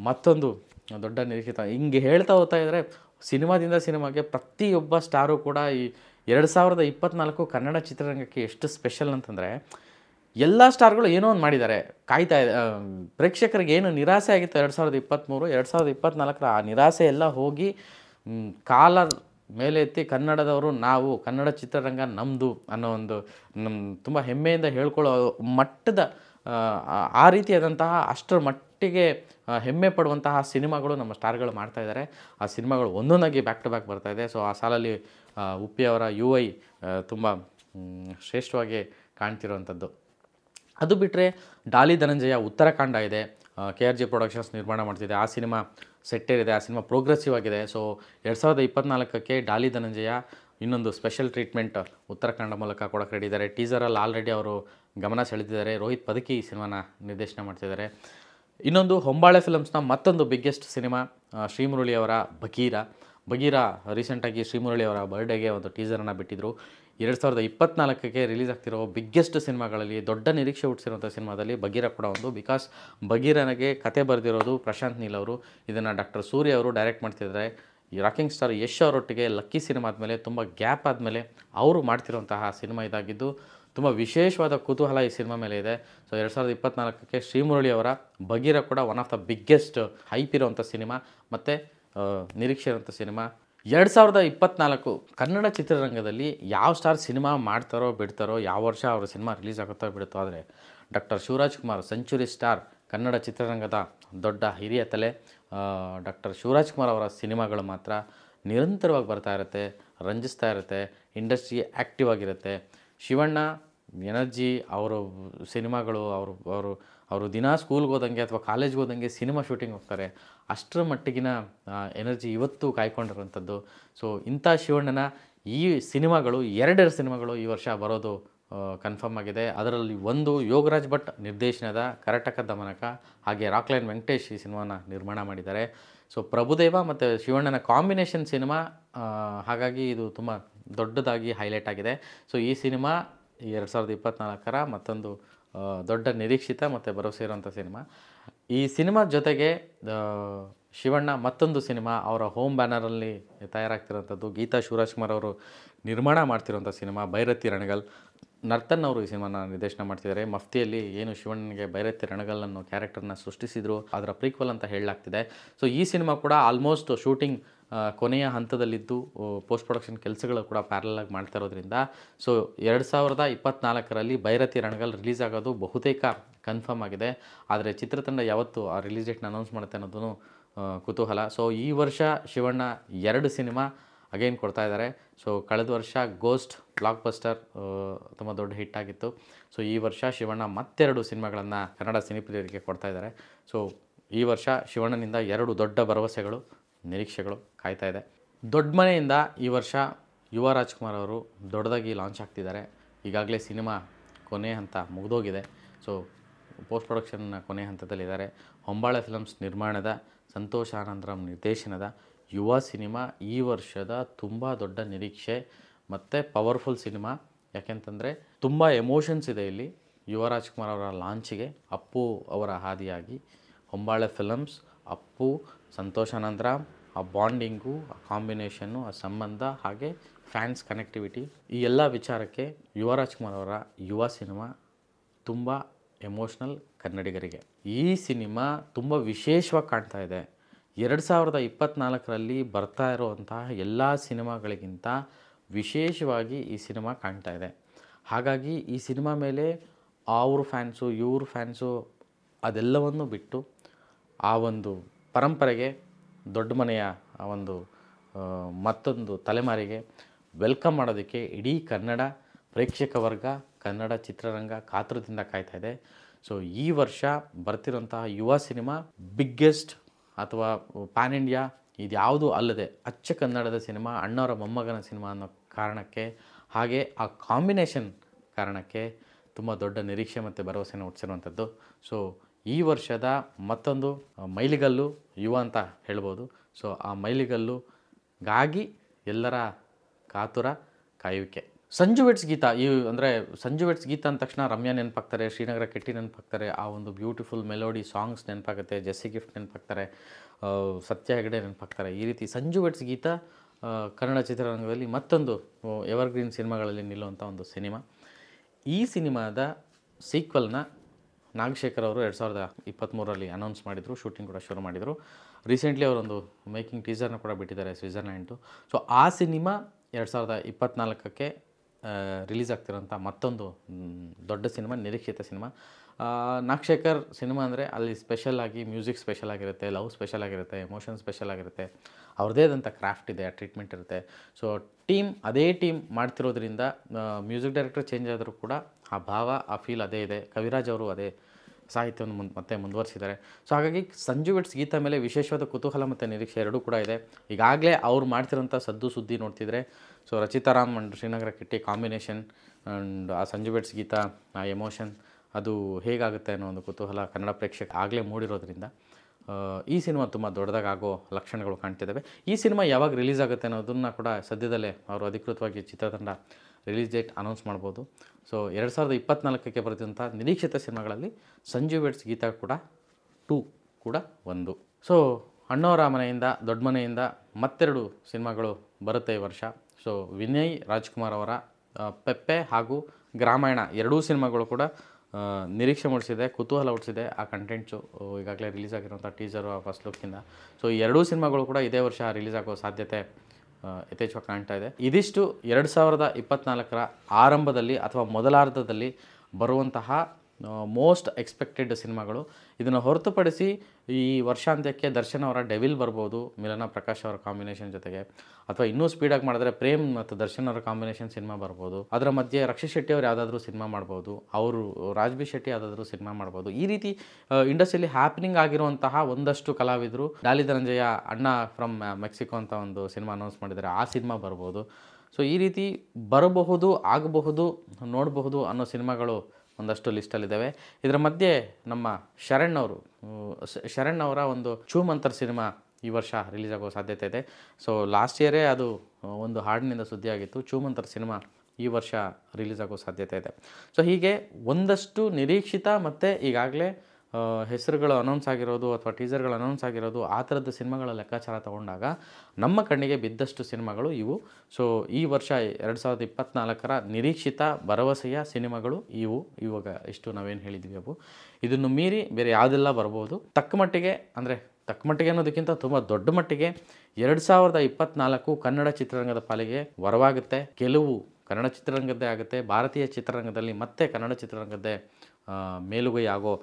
S1: ಮತ್ತೊಂದು ದೊಡ್ಡ ನಿರೀಕ್ಷಿತ ಹಿಂಗೆ ಹೇಳ್ತಾ ಹೋಗ್ತಾ ಇದ್ದರೆ ಸಿನಿಮಾದಿಂದ ಸಿನಿಮಾಗೆ ಪ್ರತಿಯೊಬ್ಬ ಸ್ಟಾರು ಕೂಡ ಈ ಎರಡು ಸಾವಿರದ ಇಪ್ಪತ್ತ್ನಾಲ್ಕು ಕನ್ನಡ ಚಿತ್ರರಂಗಕ್ಕೆ ಎಷ್ಟು ಸ್ಪೆಷಲ್ ಅಂತಂದರೆ ಎಲ್ಲ ಸ್ಟಾರ್ಗಳು ಏನೋ ಒಂದು ಮಾಡಿದ್ದಾರೆ ಕಾಯ್ತಾ ಇದೆ ಪ್ರೇಕ್ಷಕರಿಗೆ ಏನು ನಿರಾಸೆ ಆಗಿತ್ತು ಎರಡು ಸಾವಿರದ ಇಪ್ಪತ್ತ್ಮೂರು ಎರಡು ಸಾವಿರದ ಇಪ್ಪತ್ತ್ನಾಲ್ಕರ ಆ ನಿರಾಸೆ ಎಲ್ಲ ಹೋಗಿ ಕಾಲರ್ ಮೇಲೆ ಎತ್ತಿ ಕನ್ನಡದವರು ನಾವು ಕನ್ನಡ ಚಿತ್ರರಂಗ ನಮ್ಮದು ಅನ್ನೋ ಒಂದು ನಮ್ಮ ತುಂಬ ಹೆಮ್ಮೆಯಿಂದ ಹೇಳ್ಕೊಳ್ಳೋ ಮಟ್ಟದ ಆ ರೀತಿಯಾದಂತಹ ಅಷ್ಟರ ಮಟ್ಟಿಗೆ ಹೆಮ್ಮೆ ಪಡುವಂತಹ ಸಿನಿಮಾಗಳು ನಮ್ಮ ಸ್ಟಾರ್ಗಳು ಮಾಡ್ತಾ ಇದ್ದಾರೆ ಆ ಸಿನಿಮಾಗಳು ಒಂದೊಂದಾಗಿ ಬ್ಯಾಕ್ ಟು ಬ್ಯಾಕ್ ಬರ್ತಾಯಿದೆ ಇದೆ ಸೊ ಆ ಸಾಲಲ್ಲಿ ಉಪ್ಪಿಯವರ ಯು ಐ ತುಂಬ ಶ್ರೇಷ್ಠವಾಗಿ ಕಾಣ್ತಿರುವಂಥದ್ದು ಅದು ಬಿಟ್ಟರೆ ಡಾಲಿ ಧನಂಜಯ ಉತ್ತರಾಖಂಡ ಇದೆ ಕೆ ಆರ್ ಜಿ ಪ್ರೊಡಕ್ಷನ್ಸ್ ನಿರ್ಮಾಣ ಮಾಡ್ತಿದೆ ಆ ಸಿನಿಮಾ ಸೆಟ್ಟೇರಿದೆ ಆ ಸಿನಿಮಾ ಪ್ರೋಗ್ರೆಸಿವ್ ಆಗಿದೆ ಸೊ ಎರಡು ಸಾವಿರದ ಇಪ್ಪತ್ನಾಲ್ಕಕ್ಕೆ ಡಾಲಿ ಧನಂಜಯ ಇನ್ನೊಂದು ಸ್ಪೆಷಲ್ ಟ್ರೀಟ್ಮೆಂಟ್ ಉತ್ತರ ಕನ್ನಡ ಮೂಲಕ ಕೊಡೋಕೆ ರೆಡಿ ಇದ್ದಾರೆ ಟೀಸರಲ್ಲಿ ಆಲ್ರೆಡಿ ಅವರು ಗಮನ ಸೆಳೆದಿದ್ದಾರೆ ರೋಹಿತ್ ಪದಕಿ ಈ ಸಿನಿಮಾನ ನಿರ್ದೇಶನ ಮಾಡ್ತಿದ್ದಾರೆ ಇನ್ನೊಂದು ಹೊಂಬಾಳೆ ಫಿಲಮ್ಸ್ನ ಮತ್ತೊಂದು ಬಿಗ್ಗೆಸ್ಟ್ ಸಿನಿಮಾ ಶ್ರೀಮುರಳಿ ಅವರ ಬಕೀರ ಬಗೀರಾ ರೀಸೆಂಟಾಗಿ ಶ್ರೀಮುರಳಿ ಅವರ ಬರ್ಡೇಗೆ ಒಂದು ಟೀಸರನ್ನು ಬಿಟ್ಟಿದ್ರು ಎರಡು ಸಾವಿರದ ಇಪ್ಪತ್ನಾಲ್ಕಕ್ಕೆ ರಿಲೀಸ್ ಆಗ್ತಿರೋ ಬಿಗ್ಗೆಸ್ಟ್ ಸಿನಿಮಾಗಳಲ್ಲಿ ದೊಡ್ಡ ನಿರೀಕ್ಷೆ ಹುಟ್ಟಿಸಿರುವಂಥ ಸಿನಿಮಾದಲ್ಲಿ ಬಗೀರ ಕೂಡ ಒಂದು ಬಿಕಾಸ್ ಬಗೀರನಿಗೆ ಕತೆ ಬರೆದಿರೋದು ಪ್ರಶಾಂತ್ ನೀಲ್ ಅವರು ಇದನ್ನು ಡಾಕ್ಟರ್ ಸೂರ್ಯ ಅವರು ಡೈರೆಕ್ಟ್ ಮಾಡ್ತಿದ್ದಾರೆ ರಾಕಿಂಗ್ ಸ್ಟಾರ್ ಯಶ್ ಅವರೊಟ್ಟಿಗೆ ಲಕ್ಕಿ ಸಿನಿಮಾ ಆದಮೇಲೆ ತುಂಬ ಗ್ಯಾಪ್ ಆದಮೇಲೆ ಅವರು ಮಾಡ್ತಿರುವಂತಹ ಸಿನಿಮಾ ಇದಾಗಿದ್ದು ತುಂಬ ವಿಶೇಷವಾದ ಕುತೂಹಲ ಈ ಸಿನಿಮಾ ಮೇಲೆ ಇದೆ ಸೊ ಎರಡು ಸಾವಿರದ ಇಪ್ಪತ್ನಾಲ್ಕಕ್ಕೆ ಶ್ರೀಮುರಳಿ ಅವರ ಬಗೀರ ಕೂಡ one of the biggest hype ಇರೋವಂಥ ಸಿನಿಮಾ ಮತ್ತು ನಿರೀಕ್ಷೆರಂಥ ಸಿನಿಮಾ ಎರಡು ಸಾವಿರದ ಇಪ್ಪತ್ನಾಲ್ಕು ಕನ್ನಡ ಚಿತ್ರರಂಗದಲ್ಲಿ ಯಾವ ಸ್ಟಾರ್ ಸಿನಿಮಾ ಮಾಡ್ತಾರೋ ಬಿಡ್ತಾರೋ ಯಾವ ವರ್ಷ ಅವರ ಸಿನಿಮಾ ರಿಲೀಸ್ ಆಗುತ್ತೋ ಬಿಡುತ್ತೋ ಆದರೆ doctor Shivaraj Kumar century star Kannada ಚಿತ್ರರಂಗದ ದೊಡ್ಡ ಹಿರಿಯ ತಲೆ ಡಾಕ್ಟರ್ ಶಿವರಾಜ್ ಕುಮಾರ್ ಅವರ ಸಿನಿಮಾಗಳು ಮಾತ್ರ ನಿರಂತರವಾಗಿ ಬರ್ತಾ ಇರುತ್ತೆ ರಂಜಿಸ್ತಾ ಇರುತ್ತೆ ಇಂಡಸ್ಟ್ರಿ ಆ್ಯಕ್ಟಿವ್ ಆಗಿರುತ್ತೆ ಶಿವಣ್ಣ ಎನರ್ಜಿ ಅವರು ಸಿನಿಮಾಗಳು ಅವರು ಅವರು ಅವರು ದಿನ ಸ್ಕೂಲ್ಗೆ ಹೋದಂಗೆ ಅಥವಾ ಕಾಲೇಜ್ಗೆ ಹೋದಂಗೆ ಸಿನಿಮಾ ಶೂಟಿಂಗ್ ಹೋಗ್ತಾರೆ ಅಷ್ಟರ ಮಟ್ಟಿಗಿನ ಎನರ್ಜಿ ಇವತ್ತು ಕಾಯ್ಕೊಂಡಿರುವಂಥದ್ದು ಸೊ ಇಂಥ ಶಿವಣ್ಣನ ಈ ಸಿನಿಮಾಗಳು ಎರಡೆರಡು ಸಿನಿಮಾಗಳು ಈ ವರ್ಷ ಬರೋದು ಕನ್ಫರ್ಮ್ ಆಗಿದೆ ಅದರಲ್ಲಿ ಒಂದು ಯೋಗರಾಜ್ ಭಟ್ ನಿರ್ದೇಶನದ ಕರಟಕ ದಮನಕ ಹಾಗೆ ರಾಕ್ಲೈನ್ ವೆಂಕಟೇಶ್ ಈ ಸಿನಿಮಾನ ನಿರ್ಮಾಣ ಮಾಡಿದ್ದಾರೆ ಸೊ ಪ್ರಭುದೇವ ಮತ್ತು ಶಿವಣ್ಣನ ಕಾಂಬಿನೇಷನ್ ಸಿನಿಮಾ ಹಾಗಾಗಿ ಇದು ತುಂಬ ದೊಡ್ಡದಾಗಿ ಹೈಲೈಟ್ ಆಗಿದೆ ಸೊ ಈ ಸಿನಿಮಾ ಎರಡು ಸಾವಿರದ ಇಪ್ಪತ್ತ್ನಾಲ್ಕರ ಮತ್ತೊಂದು ದೊಡ್ಡ ನಿರೀಕ್ಷಿತ ಮತ್ತು ಭರವಸೆ ಇರುವಂಥ ಸಿನಿಮಾ ಈ ಸಿನಿಮಾ ಜೊತೆಗೆ ಶಿವಣ್ಣ ಮತ್ತೊಂದು ಸಿನಿಮಾ ಅವರ ಹೋಮ್ ಬ್ಯಾನರಲ್ಲಿ ತಯಾರಾಗ್ತಿರೋಂಥದ್ದು ಗೀತಾ ಕುಮಾರ್ ಅವರು ನಿರ್ಮಾಣ ಮಾಡ್ತಿರೋಂಥ ಸಿನಿಮಾ ಭೈರತಿ ರಣಗಲ್ ನರ್ತನ್ ಅವರು ಈ ಸಿನಿಮಾನ ನಿರ್ದೇಶನ ಮಾಡ್ತಿದ್ದಾರೆ ಮಫ್ತಿಯಲ್ಲಿ ಏನು ಶಿವಣ್ಣನಿಗೆ ಭೈರತಿ ರಣಗಲ್ ಅನ್ನೋ ಕ್ಯಾರೆಕ್ಟರ್ನ ಸೃಷ್ಟಿಸಿದ್ರು ಅದರ ಪ್ರೀಕ್ವಲ್ ಅಂತ ಹೇಳಲಾಗ್ತಿದೆ ಸೊ ಈ ಸಿನಿಮಾ ಕೂಡ ಆಲ್ಮೋಸ್ಟ್ ಶೂಟಿಂಗ್ ಕೊನೆಯ ಹಂತದಲ್ಲಿದ್ದು ಪೋಸ್ಟ್ ಪ್ರೊಡಕ್ಷನ್ ಕೆಲಸಗಳು ಕೂಡ ಪ್ಯಾರಲಾಗಿ ಮಾಡ್ತಾ ಇರೋದ್ರಿಂದ ಸೊ ಎರಡು ಸಾವಿರದ ಇಪ್ಪತ್ತ್ನಾಲ್ಕರಲ್ಲಿ ಭೈರತಿ ರಣಗಲ್ ರಿಲೀಸ್ ಆಗೋದು ಬಹುತೇಕ ಕನ್ಫರ್ಮ್ ಆಗಿದೆ ಆದರೆ ಚಿತ್ರತಂಡ ಯಾವತ್ತು ಆ ರಿಲೀಸ್ ಡೇಟ್ನ ಅನೌನ್ಸ್ ಮಾಡುತ್ತೆ ಅನ್ನೋದನ್ನು ಕುತೂಹಲ ಸೊ ಈ ವರ್ಷ ಶಿವಣ್ಣ ಎರಡು ಸಿನಿಮಾ ಅಗೈನ್ ಕೊಡ್ತಾ ಇದ್ದಾರೆ ಸೊ ಕಳೆದ ವರ್ಷ ಗೋಸ್ಟ್ ಬ್ಲಾಕ್ ಬಸ್ಟರ್ ತುಂಬ ದೊಡ್ಡ ಹಿಟ್ ಆಗಿತ್ತು ಸೊ ಈ ವರ್ಷ ಶಿವಣ್ಣ ಮತ್ತೆರಡು ಸಿನಿಮಾಗಳನ್ನು ಕನ್ನಡ ಸಿನಿಪ್ರಿಯರಿಗೆ ಕೊಡ್ತಾ ಇದ್ದಾರೆ ಸೊ ಈ ವರ್ಷ ಶಿವಣ್ಣನಿಂದ ಎರಡು ದೊಡ್ಡ ಭರವಸೆಗಳು ನಿರೀಕ್ಷೆಗಳು ಕಾಯ್ತಾ ಇದೆ ದೊಡ್ಡ ಮನೆಯಿಂದ ಈ ವರ್ಷ ಯುವ ರಾಜ್ಕುಮಾರ್ ಅವರು ದೊಡ್ಡದಾಗಿ ಲಾಂಚ್ ಆಗ್ತಿದ್ದಾರೆ ಈಗಾಗಲೇ ಸಿನಿಮಾ ಕೊನೆ ಹಂತ ಮುಗಿದೋಗಿದೆ ಸೊ ಪೋಸ್ಟ್ ಪ್ರೊಡಕ್ಷನ್ನ ಕೊನೆ ಹಂತದಲ್ಲಿದ್ದಾರೆ ಹೊಂಬಾಳೆ ಫಿಲಮ್ಸ್ ನಿರ್ಮಾಣದ ಸಂತೋಷ ಆನಂದರಾಮ್ ನಿರ್ದೇಶನದ ಯುವ ಸಿನಿಮಾ ಈ ವರ್ಷದ ತುಂಬ ದೊಡ್ಡ ನಿರೀಕ್ಷೆ ಮತ್ತು ಪವರ್ಫುಲ್ ಸಿನಿಮಾ ಯಾಕೆಂತಂದರೆ ತುಂಬ ಎಮೋಷನ್ಸ್ ಇದೆ ಇಲ್ಲಿ ಯುವ ರಾಜ್ಕುಮಾರ್ ಅವರ ಲಾಂಚಿಗೆ ಅಪ್ಪು ಅವರ ಹಾದಿಯಾಗಿ ಹೊಂಬಾಳೆ ಫಿಲಮ್ಸ್ ಅಪ್ಪು ಸಂತೋಷ ನಂತರ ಆ ಬಾಂಡಿಂಗು ಆ ಕಾಂಬಿನೇಷನ್ನು ಆ ಸಂಬಂಧ ಹಾಗೆ ಫ್ಯಾನ್ಸ್ ಕನೆಕ್ಟಿವಿಟಿ ಈ ಎಲ್ಲ ವಿಚಾರಕ್ಕೆ ಯುವರಾಜ್ ಕುಮಾರ್ ಅವರ ಯುವ ಸಿನಿಮಾ ತುಂಬ ಎಮೋಷ್ನಲ್ ಕನ್ನಡಿಗರಿಗೆ ಈ ಸಿನಿಮಾ ತುಂಬ ವಿಶೇಷವಾಗಿ ಕಾಣ್ತಾ ಇದೆ ಎರಡು ಸಾವಿರದ ಇಪ್ಪತ್ತ್ನಾಲ್ಕರಲ್ಲಿ ಬರ್ತಾ ಇರುವಂತಹ ಎಲ್ಲ ಸಿನಿಮಾಗಳಿಗಿಂತ ವಿಶೇಷವಾಗಿ ಈ ಸಿನಿಮಾ ಕಾಣ್ತಾ ಇದೆ ಹಾಗಾಗಿ ಈ ಸಿನಿಮಾ ಮೇಲೆ ಅವ್ರ ಫ್ಯಾನ್ಸು ಇವ್ರ ಫ್ಯಾನ್ಸು ಅದೆಲ್ಲವನ್ನು ಬಿಟ್ಟು ಆ ಒಂದು ಪರಂಪರೆಗೆ ದೊಡ್ಡ ಮನೆಯ ಆ ಒಂದು ಮತ್ತೊಂದು ತಲೆಮಾರಿಗೆ ವೆಲ್ಕಮ್ ಮಾಡೋದಕ್ಕೆ ಇಡೀ ಕನ್ನಡ ಪ್ರೇಕ್ಷಕ ವರ್ಗ ಕನ್ನಡ ಚಿತ್ರರಂಗ ಕಾತುರದಿಂದ ಕಾಯ್ತಾ ಇದೆ ಸೊ ಈ ವರ್ಷ ಬರ್ತಿರೋಂತಹ ಯುವ ಸಿನಿಮಾ ಬಿಗ್ಗೆಸ್ಟ್ ಅಥವಾ ಪ್ಯಾನ್ ಇಂಡಿಯಾ ಇದು ಯಾವುದೂ ಅಲ್ಲದೆ ಅಚ್ಚ ಕನ್ನಡದ ಸಿನಿಮಾ ಅಣ್ಣವರ ಮೊಮ್ಮಗನ ಸಿನಿಮಾ ಅನ್ನೋ ಕಾರಣಕ್ಕೆ ಹಾಗೆ ಆ ಕಾಂಬಿನೇಷನ್ ಕಾರಣಕ್ಕೆ ತುಂಬ ದೊಡ್ಡ ನಿರೀಕ್ಷೆ ಮತ್ತು ಭರವಸೆಯನ್ನು ಹುಟ್ಟಿಸಿರುವಂಥದ್ದು ಸೊ ಈ ವರ್ಷದ ಮತ್ತೊಂದು ಮೈಲಿಗಲ್ಲು ಯುವ ಅಂತ ಹೇಳ್ಬೋದು ಸೊ ಆ ಮೈಲಿಗಲ್ಲುಗಾಗಿ ಎಲ್ಲರ ಕಾತುರ ಕಾಯುವಿಕೆ ಸಂಜು ವೆಟ್ಸ್ ಗೀತ ಈ ಅಂದರೆ ಸಂಜು ವೆಟ್ಸ್ ಗೀತ ಅಂದ ತಕ್ಷಣ ರಮ್ಯಾ ನೆನಪಾಗ್ತಾರೆ ಶ್ರೀನಗರ ಕೆಟ್ಟಿ ನೆನಪಾಗ್ತಾರೆ ಆ ಒಂದು ಬ್ಯೂಟಿಫುಲ್ ಮೆಲೋಡಿ ಸಾಂಗ್ಸ್ ನೆನಪಾಗುತ್ತೆ ಜೆಸ್ಸಿ ಗಿಫ್ಟ್ ನೆನಪಾಗ್ತಾರೆ ಸತ್ಯ ಹೆಗಡೆ ನೆನಪಾಗ್ತಾರೆ ಈ ರೀತಿ ಸಂಜು ವೆಟ್ಸ್ ಗೀತ ಕನ್ನಡ ಚಿತ್ರರಂಗದಲ್ಲಿ ಮತ್ತೊಂದು ಎವರ್ಗ್ರೀನ್ ಸಿನಿಮಾಗಳಲ್ಲಿ ನಿಲ್ಲುವಂಥ ಒಂದು ಸಿನಿಮಾ ಈ ಸಿನಿಮಾದ ಸೀಕ್ವಲ್ನ ನಾಗಶೇಖರ್ ಅವರು ಎರಡು ಸಾವಿರದ ಇಪ್ಪತ್ತ್ಮೂರಲ್ಲಿ ಅನೌನ್ಸ್ ಮಾಡಿದರು ಶೂಟಿಂಗ್ ಕೂಡ ಶುರು ಮಾಡಿದರು ರೀಸೆಂಟ್ಲಿ ಅವರೊಂದು ಮೇಕಿಂಗ್ ಟೀಸರ್ನ ಕೂಡ ಬಿಟ್ಟಿದ್ದಾರೆ ಸ್ವಿಜರ್ಲ್ಯಾಂಡು ಸೊ ಆ ಸಿನಿಮಾ ಎರಡು ಸಾವಿರದ ಇಪ್ಪತ್ತ್ನಾಲ್ಕಕ್ಕೆ ರಿಲೀಸ್ ಆಗ್ತಿರೋಂಥ ಮತ್ತೊಂದು ದೊಡ್ಡ ಸಿನಿಮಾ ನಿರೀಕ್ಷಿತ ಸಿನಿಮಾ ನಾಗಶೇಖರ್ ಸಿನಿಮಾ ಅಂದರೆ ಅಲ್ಲಿ ಸ್ಪೆಷಲ್ ಆಗಿ ಮ್ಯೂಸಿಕ್ ಸ್ಪೆಷಲ್ ಆಗಿರುತ್ತೆ ಲವ್ ಸ್ಪೆಷಲ್ ಆಗಿರುತ್ತೆ ಎಮೋಷನ್ ಸ್ಪೆಷಲ್ ಆಗಿರುತ್ತೆ ಅವ್ರದ್ದೇ ಆದಂಥ ಕ್ರಾಫ್ಟ್ ಇದೆ ಟ್ರೀಟ್ಮೆಂಟ್ ಇರುತ್ತೆ ಸೊ ಟೀಮ್ ಅದೇ ಟೀಮ್ ಮಾಡ್ತಿರೋದ್ರಿಂದ ಮ್ಯೂಸಿಕ್ ಡೈರೆಕ್ಟರ್ ಚೇಂಜ್ ಆದರೂ ಕೂಡ ಆ ಭಾವ ಆ ಫೀಲ್ ಅದೇ ಇದೆ ಕವಿರಾಜ್ ಅವರು ಅದೇ ಸಾಹಿತ್ಯವನ್ನು ಮುಂದೆ ಮತ್ತೆ ಮುಂದುವರಿಸಿದ್ದಾರೆ ಸೊ ಹಾಗಾಗಿ ಸಂಜು ವಿಟ್ಸ್ ಗೀತಾ ಮೇಲೆ ವಿಶೇಷವಾದ ಕುತೂಹಲ ಮತ್ತು ನಿರೀಕ್ಷೆ ಎರಡೂ ಕೂಡ ಇದೆ ಈಗಾಗಲೇ ಅವ್ರು ಮಾಡ್ತಿರೋಂಥ ಸದ್ದು ಸುದ್ದಿ ನೋಡ್ತಿದ್ರೆ so Rachita Ram and Srinagara Kitty combination and ಆ ಸಂಜು ವಿಟ್ಸ್ ಗೀತಾ ಆ ಎಮೋಷನ್ ಅದು ಹೇಗಾಗುತ್ತೆ ಅನ್ನೋ ಒಂದು ಕುತೂಹಲ ಕನ್ನಡ ಪ್ರೇಕ್ಷಕ ಆಗಲೇ ಮೂಡಿರೋದ್ರಿಂದ ಈ ಸಿನಿಮಾ ತುಂಬ ದೊಡ್ಡದಾಗೋ ಲಕ್ಷಣಗಳು ಕಾಣ್ತಿದ್ದಾವೆ ಈ ಸಿನಿಮಾ ಯಾವಾಗ ರಿಲೀಸ್ ಆಗುತ್ತೆ ಅನ್ನೋದನ್ನು ಕೂಡ ಸದ್ಯದಲ್ಲೇ ಅವರು ಅಧಿಕೃತವಾಗಿ ಚಿತ್ರತಂಡ ರಿಲೀಸ್ ಡೇಟ್ ಅನೌನ್ಸ್ ಮಾಡ್ಬೋದು ಸೊ ಎರಡು ಸಾವಿರದ ಇಪ್ಪತ್ತ್ನಾಲ್ಕಕ್ಕೆ ಬರೆದಂಥ ನಿರೀಕ್ಷಿತ ಸಿನಿಮಾಗಳಲ್ಲಿ ಸಂಜೀವ್ ವೆಟ್ಸ್ ಗೀತಾ ಕೂಡ ಟೂ ಕೂಡ ಒಂದು ಸೊ ಅಣ್ಣವರ ಮನೆಯಿಂದ ದೊಡ್ಡ ಮನೆಯಿಂದ ಮತ್ತೆರಡು ಸಿನಿಮಾಗಳು ಬರುತ್ತೆ ಈ ವರ್ಷ ಸೊ ವಿನಯ್ ರಾಜ್ಕುಮಾರ್ ಅವರ ಪೆಪ್ಪೆ ಹಾಗೂ ಗ್ರಾಮಾಯಣ ಎರಡೂ ಸಿನಿಮಾಗಳು ಕೂಡ ನಿರೀಕ್ಷೆ ಮೂಡಿಸಿದೆ ಕುತೂಹಲ ಹುಟ್ಟಿಸಿದೆ ಆ ಕಂಟೆಂಟ್ಸು ಈಗಾಗಲೇ ರಿಲೀಸ್ ಆಗಿರುವಂಥ ಟೀಸರು ಆ ಫಸ್ಟ್ ಲುಕ್ಕಿಂದ ಸೊ ಎರಡೂ ಸಿನಿಮಾಗಳು ಕೂಡ ಇದೇ ವರ್ಷ ರಿಲೀಸ್ ಆಗೋ ಸಾಧ್ಯತೆ ಯಥೇಚ್ಛವಾಗಿ ಕಾಣ್ತಾ ಇದೆ ಇದಿಷ್ಟು ಎರಡು ಸಾವಿರದ ಇಪ್ಪತ್ತ್ನಾಲ್ಕರ ಆರಂಭದಲ್ಲಿ ಅಥವಾ ಮೊದಲಾರ್ಧದಲ್ಲಿ ಬರುವಂತಹ ಮೋಸ್ಟ್ ಎಕ್ಸ್ಪೆಕ್ಟೆಡ್ ಸಿನಿಮಾಗಳು ಇದನ್ನು ಹೊರತುಪಡಿಸಿ ಈ ವರ್ಷಾಂತ್ಯಕ್ಕೆ ದರ್ಶನ್ ಅವರ ಡೆವಿಲ್ ಬರ್ಬೋದು ಮಿಲನ ಪ್ರಕಾಶ್ ಅವರ ಕಾಂಬಿನೇಷನ್ ಜೊತೆಗೆ ಅಥವಾ ಇನ್ನೂ ಸ್ಪೀಡಾಗಿ ಮಾಡಿದ್ರೆ ಪ್ರೇಮ್ ಮತ್ತು ದರ್ಶನ್ ಅವರ ಕಾಂಬಿನೇಷನ್ ಸಿನಿಮಾ ಬರ್ಬೋದು ಅದರ ಮಧ್ಯೆ ರಕ್ಷಿತ್ ಶೆಟ್ಟಿ ಅವರು ಯಾವುದಾದ್ರೂ ಸಿನಿಮಾ ಮಾಡ್ಬೋದು ಅವರು ರಾಜ್ಬಿ ಶೆಟ್ಟಿ ಯಾವುದಾದ್ರೂ ಸಿನಿಮಾ ಮಾಡ್ಬೋದು ಈ ರೀತಿ ಇಂಡಸ್ಟ್ರಿಯಲ್ಲಿ ಹ್ಯಾಪ್ನಿಂಗ್ ಆಗಿರುವಂತಹ ಒಂದಷ್ಟು ಕಲಾವಿದರು ಡಾಲಿ ಧನಂಜಯ ಅಣ್ಣ ಫ್ರಮ್ ಮೆಕ್ಸಿಕೋ ಅಂತ ಒಂದು ಸಿನಿಮಾ ಅನೌನ್ಸ್ ಮಾಡಿದ್ದಾರೆ ಆ ಸಿನಿಮಾ ಬರ್ಬೋದು ಸೊ ಈ ರೀತಿ ಬರಬಹುದು ಆಗಬಹುದು ನೋಡಬಹುದು ಅನ್ನೋ ಸಿನಿಮಾಗಳು ಒಂದಷ್ಟು ಲಿಸ್ಟಲ್ಲಿದ್ದಾವೆ ಇದರ ಮಧ್ಯೆ ನಮ್ಮ ಶರಣ್ ಅವರು ಒಂದು ಚೂ ಸಿನಿಮಾ ಈ ವರ್ಷ ರಿಲೀಸ್ ಆಗೋ ಸಾಧ್ಯತೆ ಇದೆ ಸೊ ಲಾಸ್ಟ್ ಇಯರೇ ಅದು ಒಂದು ಹಾಡಿನಿಂದ ಸುದ್ದಿಯಾಗಿತ್ತು ಚೂಮಂತರ್ ಸಿನಿಮಾ ಈ ವರ್ಷ ರಿಲೀಸ್ ಆಗೋ ಸಾಧ್ಯತೆ ಇದೆ ಸೊ ಹೀಗೆ ಒಂದಷ್ಟು ನಿರೀಕ್ಷಿತ ಮತ್ತು ಈಗಾಗಲೇ ಹೆಸರುಗಳು ಅನೌನ್ಸ್ ಆಗಿರೋದು ಅಥವಾ ಟೀಸರ್ಗಳು ಅನೌನ್ಸ್ ಆಗಿರೋದು ಆ ಥರದ ಸಿನಿಮಾಗಳ ಲೆಕ್ಕಾಚಾರ ತಗೊಂಡಾಗ ನಮ್ಮ ಕಣ್ಣಿಗೆ ಬಿದ್ದಷ್ಟು ಸಿನಿಮಾಗಳು ಇವು ಸೊ ಈ ವರ್ಷ ಎರಡು ಸಾವಿರದ ಇಪ್ಪತ್ತ್ನಾಲ್ಕರ ನಿರೀಕ್ಷಿತ ಭರವಸೆಯ ಸಿನಿಮಾಗಳು ಇವು ಇವಾಗ ಇಷ್ಟು ನಾವೇನು ಹೇಳಿದ್ವಿ ಅವು ಇದನ್ನು ಮೀರಿ ಬೇರೆ ಯಾವುದೆಲ್ಲ ಬರ್ಬೋದು ತಕ್ಕ ಮಟ್ಟಿಗೆ ಅಂದರೆ ತಕ್ಕಮಟ್ಟಿಗೆ ಅನ್ನೋದಕ್ಕಿಂತ ತುಂಬ ದೊಡ್ಡ ಮಟ್ಟಿಗೆ ಎರಡು ಸಾವಿರದ ಇಪ್ಪತ್ತ್ನಾಲ್ಕು ಕನ್ನಡ ಚಿತ್ರರಂಗದ ಪಾಲಿಗೆ ವರವಾಗುತ್ತೆ ಕೆಲವು ಕನ್ನಡ ಚಿತ್ರರಂಗದ್ದೇ ಆಗುತ್ತೆ ಭಾರತೀಯ ಚಿತ್ರರಂಗದಲ್ಲಿ ಮತ್ತೆ ಕನ್ನಡ ಚಿತ್ರರಂಗದ್ದೇ ಮೇಲುಗೈ ಆಗೋ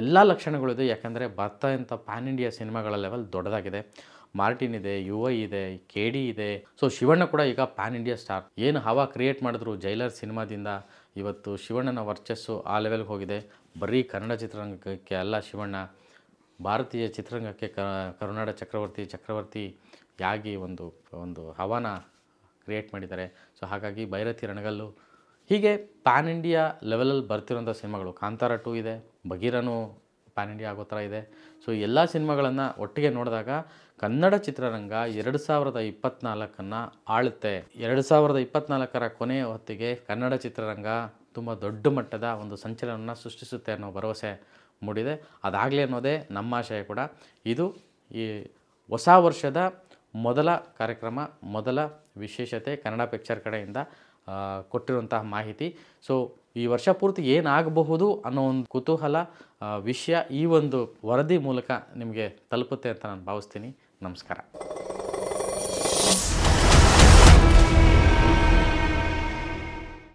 S1: ಎಲ್ಲ ಲಕ್ಷಣಗಳಿದೆ ಯಾಕಂದರೆ ಬರ್ತಾ ಇಂಥ ಪ್ಯಾನ್ ಇಂಡಿಯಾ ಸಿನಿಮಾಗಳ ಲೆವೆಲ್ ದೊಡ್ಡದಾಗಿದೆ ಮಾರ್ಟಿನ್ ಇದೆ ಯು ಐ ಇದೆ ಕೆ ಡಿ ಇದೆ ಸೊ ಶಿವಣ್ಣ ಕೂಡ ಈಗ ಪ್ಯಾನ್ ಇಂಡಿಯಾ ಸ್ಟಾರ್ ಏನು ಹವಾ ಕ್ರಿಯೇಟ್ ಮಾಡಿದ್ರು ಜೈಲರ್ ಸಿನಿಮಾದಿಂದ ಇವತ್ತು ಶಿವಣ್ಣನ ವರ್ಚಸ್ಸು ಆ ಲೆವೆಲ್ಗೆ ಹೋಗಿದೆ ಬರೀ ಕನ್ನಡ ಚಿತ್ರರಂಗಕ್ಕೆ ಅಲ್ಲ ಶಿವಣ್ಣ ಭಾರತೀಯ ಚಿತ್ರರಂಗಕ್ಕೆ ಕರುನಾಡ ಚಕ್ರವರ್ತಿ ಚಕ್ರವರ್ತಿ ಯಾಗಿ ಒಂದು ಒಂದು ಹವಾನ ಕ್ರಿಯೇಟ್ ಮಾಡಿದ್ದಾರೆ ಹಾಗಾಗಿ ಭೈರತಿ ರಣಗಲ್ಲು ಹೀಗೆ ಪ್ಯಾನ್ ಇಂಡಿಯಾ ಲೆವೆಲಲ್ಲಿ ಬರ್ತಿರೋಂಥ ಸಿನಿಮಾಗಳು ಕಾಂತಾರ ಟು ಇದೆ ಭಗೀರನು ಪ್ಯಾನ್ ಇಂಡಿಯಾ ಆಗೋ ಥರ ಇದೆ ಸೊ ಎಲ್ಲ ಸಿನಿಮಾಗಳನ್ನು ಒಟ್ಟಿಗೆ ನೋಡಿದಾಗ ಕನ್ನಡ ಚಿತ್ರರಂಗ ಎರಡು ಸಾವಿರದ ಇಪ್ಪತ್ನಾಲ್ಕನ್ನು ಆಳುತ್ತೆ ಎರಡು ಸಾವಿರದ ಇಪ್ಪತ್ನಾಲ್ಕರ ಕೊನೆಯ ಹೊತ್ತಿಗೆ ಕನ್ನಡ ಚಿತ್ರರಂಗ ತುಂಬ ದೊಡ್ಡ ಮಟ್ಟದ ಒಂದು ಸಂಚಲನವನ್ನು ಸೃಷ್ಟಿಸುತ್ತೆ ಅನ್ನೋ ಭರವಸೆ ಮೂಡಿದೆ ಅದಾಗಲಿ ಅನ್ನೋದೇ ನಮ್ಮ ಆಶಯ ಕೂಡ ಇದು ಈ ಹೊಸ ವರ್ಷದ ಮೊದಲ ಕಾರ್ಯಕ್ರಮ ಮೊದಲ ವಿಶೇಷತೆ ಕನ್ನಡ ಪಿಕ್ಚರ್ ಕಡೆಯಿಂದ ಕೊಟ್ಟಿರುವಂತಹ ಮಾಹಿತಿ ಸೊ ಈ ವರ್ಷ ಪೂರ್ತಿ ಏನಾಗಬಹುದು ಅನ್ನೋ ಒಂದು ಕುತೂಹಲ ವಿಷಯ ಈ ಒಂದು ವರದಿ ಮೂಲಕ ನಿಮಗೆ ತಲುಪುತ್ತೆ ಅಂತ ನಾನು ಭಾವಿಸ್ತೀನಿ ನಮಸ್ಕಾರ